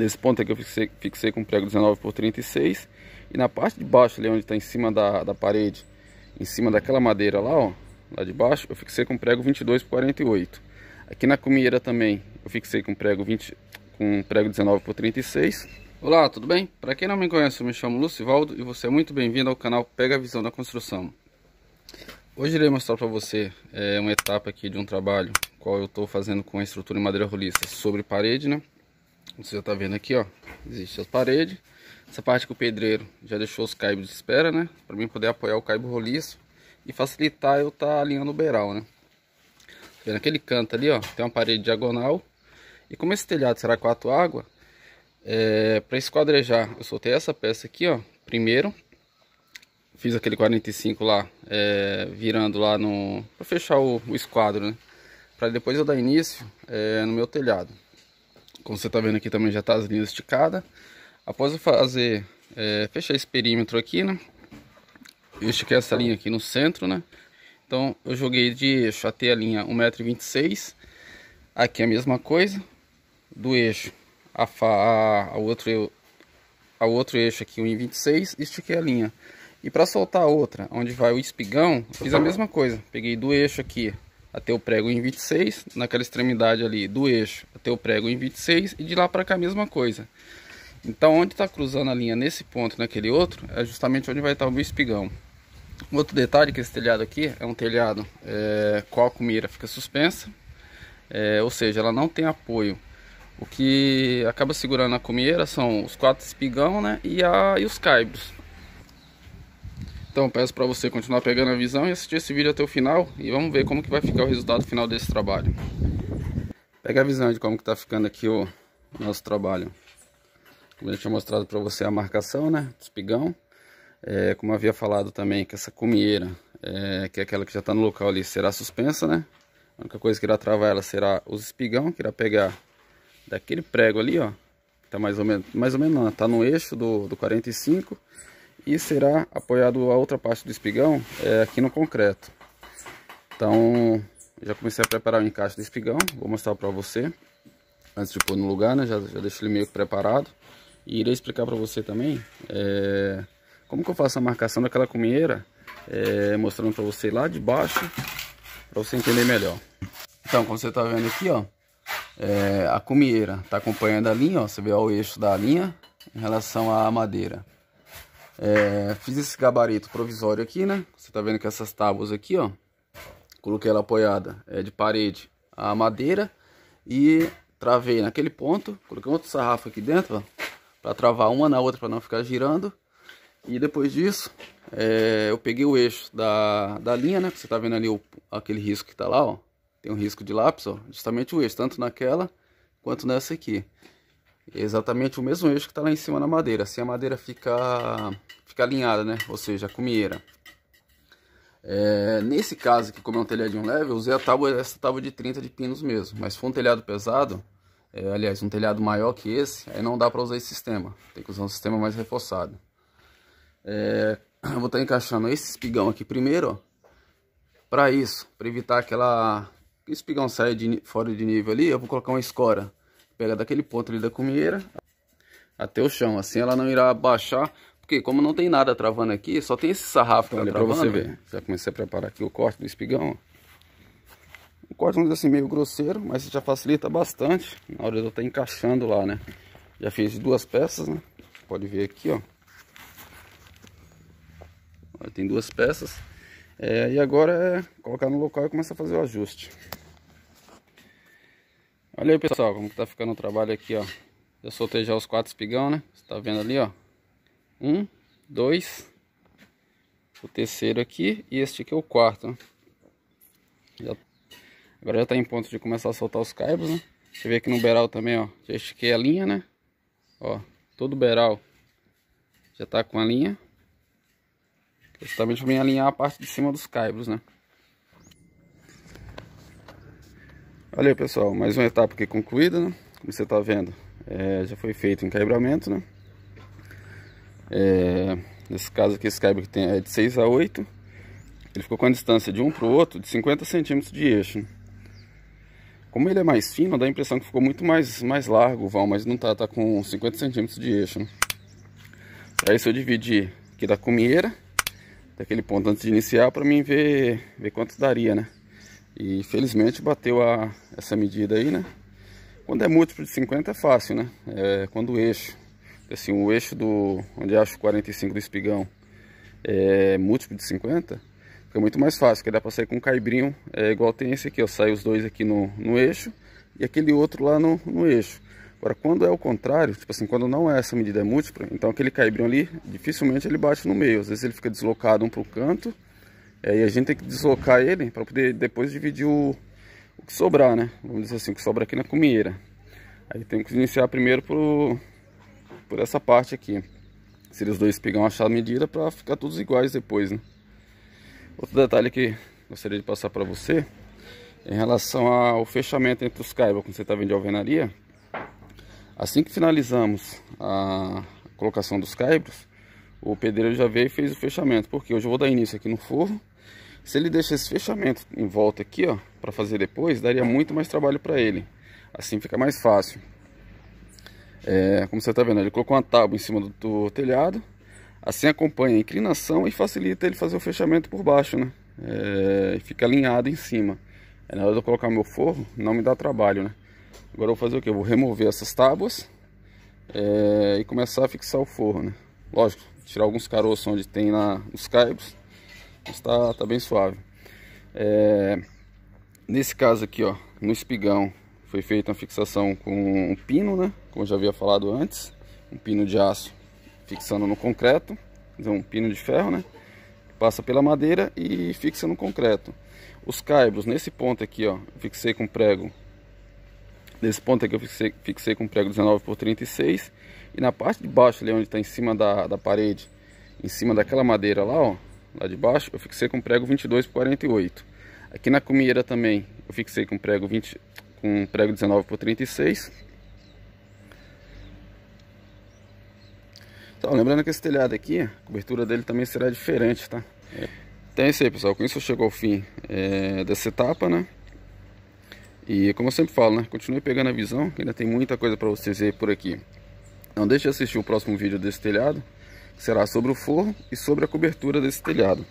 Nesse ponto aqui é eu fixei, fixei com prego 19 por 36. E na parte de baixo ali onde está em cima da, da parede, em cima daquela madeira lá, ó, lá de baixo, eu fixei com prego 22 por 48. Aqui na comieira também eu fixei com prego 20 com prego 19 por 36. Olá, tudo bem? Para quem não me conhece, eu me chamo Lucivaldo e você é muito bem-vindo ao canal Pega a Visão da Construção. Hoje irei mostrar para você é, uma etapa aqui de um trabalho qual eu estou fazendo com a estrutura em madeira roliça sobre parede, né? Você já tá vendo aqui, ó. Existem as paredes. Essa parte que o pedreiro já deixou os caibos de espera, né? Para mim poder apoiar o caibo roliço e facilitar eu estar tá alinhando o beiral, né? Tá vendo aquele canto ali, ó. Tem uma parede diagonal. E como esse telhado será quatro água, é, para esquadrejar, eu soltei essa peça aqui, ó. Primeiro, fiz aquele 45 lá, é, virando lá no. para fechar o, o esquadro, né? Para depois eu dar início é, no meu telhado. Como você está vendo aqui também já está as linhas esticadas. Após eu fazer, é, fechar esse perímetro aqui, né? Eu estiquei essa linha aqui no centro, né? Então eu joguei de eixo até a linha 1,26m. Aqui é a mesma coisa. Do eixo a, a, a outro, ao outro eixo aqui 1,26 estiquei a linha. E para soltar a outra, onde vai o espigão, fiz a mesma coisa. Peguei do eixo aqui até o prego em 26, naquela extremidade ali do eixo até o prego em 26 e de lá para cá a mesma coisa. Então onde está cruzando a linha nesse ponto naquele outro é justamente onde vai estar tá o meu espigão. outro detalhe que esse telhado aqui é um telhado é, qual a comida fica suspensa, é, ou seja, ela não tem apoio. O que acaba segurando a comieira são os quatro espigão né, e, a, e os caibros. Então peço para você continuar pegando a visão e assistir esse vídeo até o final e vamos ver como que vai ficar o resultado final desse trabalho. Pega a visão de como que tá ficando aqui o nosso trabalho. Como eu tinha mostrado para você a marcação, né, do espigão. É, como havia falado também que essa cumieira, é, que é aquela que já está no local ali, será suspensa, né. A única coisa que irá travar ela será os espigão, que irá pegar daquele prego ali, ó. Tá mais ou menos, mais ou menos não, né, tá no eixo do, do 45 e será apoiado a outra parte do espigão é, aqui no concreto. Então, já comecei a preparar o encaixe do espigão, vou mostrar para você, antes de pôr no lugar, né, já, já deixo ele meio preparado. E irei explicar para você também é, como que eu faço a marcação daquela cumeira, é, mostrando para você lá de baixo, para você entender melhor. Então, como você está vendo aqui, ó, é, a cumeira está acompanhando a linha, ó, você vê ó, o eixo da linha em relação à madeira. É, fiz esse gabarito provisório aqui, né? Você tá vendo que essas tábuas aqui, ó. Coloquei ela apoiada é, de parede a madeira. E travei naquele ponto. Coloquei outro sarrafo aqui dentro, ó. Pra travar uma na outra para não ficar girando. E depois disso, é, eu peguei o eixo da, da linha, né? Que você tá vendo ali o, aquele risco que tá lá, ó. Tem um risco de lápis, ó. Justamente o eixo, tanto naquela quanto nessa aqui exatamente o mesmo eixo que está lá em cima na madeira, assim a madeira fica, fica alinhada, né? Ou seja, a cumieira. É, nesse caso aqui, como é um telhadinho leve, eu usei a tábua, essa tábua de 30 de pinos mesmo. Mas se for um telhado pesado, é, aliás, um telhado maior que esse, aí não dá para usar esse sistema. Tem que usar um sistema mais reforçado. É, eu vou estar tá encaixando esse espigão aqui primeiro, Para isso, para evitar aquela... O espigão sair de, fora de nível ali, eu vou colocar uma escora. Pega daquele ponto ali da cumieira até o chão. Assim ela não irá abaixar, porque como não tem nada travando aqui, só tem esse sarrafo tá ali para você ver. Já comecei a preparar aqui o corte do espigão. O corte não é assim meio grosseiro, mas já facilita bastante na hora de eu estar tá encaixando lá, né? Já fiz duas peças, né? Pode ver aqui, ó. tem duas peças. É, e agora é colocar no local e começar a fazer o ajuste. Olha aí, pessoal, como que tá ficando o trabalho aqui, ó. Eu soltei já os quatro espigão, né? Você tá vendo ali, ó. Um, dois. O terceiro aqui e este aqui é o quarto, né? já... Agora já tá em ponto de começar a soltar os caibros, né? Você vê aqui no beral também, ó. Já estiquei a linha, né? Ó, todo o já tá com a linha. Justamente pra alinhar a parte de cima dos caibros, né? Olha aí, pessoal, mais uma etapa aqui concluída, né? Como você está vendo, é, já foi feito um calibramento, né? É, nesse caso aqui, esse calibre tem, é de 6 a 8. Ele ficou com a distância de um para o outro de 50 centímetros de eixo. Como ele é mais fino, dá a impressão que ficou muito mais, mais largo o val, mas não tá, tá com 50 centímetros de eixo. Né? isso eu dividi aqui da cumieira, daquele ponto antes de iniciar, para mim ver, ver quanto daria, né? E felizmente bateu a, essa medida aí, né? Quando é múltiplo de 50 é fácil, né? É, quando o eixo, assim, o eixo do onde acho 45 do espigão é múltiplo de 50, fica muito mais fácil, porque dá para sair com um caibrinho é, igual tem esse aqui, ó. Sai os dois aqui no, no eixo e aquele outro lá no, no eixo. Agora, quando é o contrário, tipo assim, quando não é essa medida é múltipla, então aquele caibrinho ali, dificilmente ele bate no meio. Às vezes ele fica deslocado um para o canto é, e a gente tem que deslocar ele para poder depois dividir o, o, que sobrar, né? Vamos dizer assim, o que sobra aqui na comieira. Aí tem que iniciar primeiro por, por essa parte aqui. Se os dois pegar uma chave medida para ficar todos iguais depois, né? Outro detalhe que gostaria de passar para você em relação ao fechamento entre os caibros quando você está vendo alvenaria. Assim que finalizamos a colocação dos caibros, o pedreiro já veio e fez o fechamento, porque hoje eu vou dar início aqui no forro se ele deixa esse fechamento em volta aqui, ó, para fazer depois, daria muito mais trabalho para ele. Assim fica mais fácil. É, como você está vendo, ele colocou uma tábua em cima do, do, telhado. Assim acompanha a inclinação e facilita ele fazer o fechamento por baixo, né? É, fica alinhado em cima. É na hora de eu colocar meu forro, não me dá trabalho, né? Agora eu vou fazer o que? Eu vou remover essas tábuas é, e começar a fixar o forro, né? Lógico, tirar alguns caroços onde tem na, os caibos está tá bem suave. É, nesse caso aqui, ó, no espigão, foi feita uma fixação com um pino, né? Como eu já havia falado antes, um pino de aço fixando no concreto, um pino de ferro, né? Passa pela madeira e fixa no concreto. Os caibros, nesse ponto aqui, ó, fixei com prego. Nesse ponto aqui eu fixei, fixei com prego 19 por 36 e na parte de baixo ali onde está em cima da, da parede, em cima daquela madeira lá, ó, lá de baixo, eu fixei com prego 22 por 48. Aqui na comieira também eu fixei com prego 20 com prego 19 por 36. Então, lembrando que esse telhado aqui, a cobertura dele também será diferente, tá? É. Então é isso aí, pessoal. Com isso chegou ao fim é, dessa etapa, né? E como eu sempre falo, né? Continue pegando a visão, que ainda tem muita coisa para vocês ver por aqui. Não deixe de assistir o próximo vídeo desse telhado será sobre o forro e sobre a cobertura desse telhado.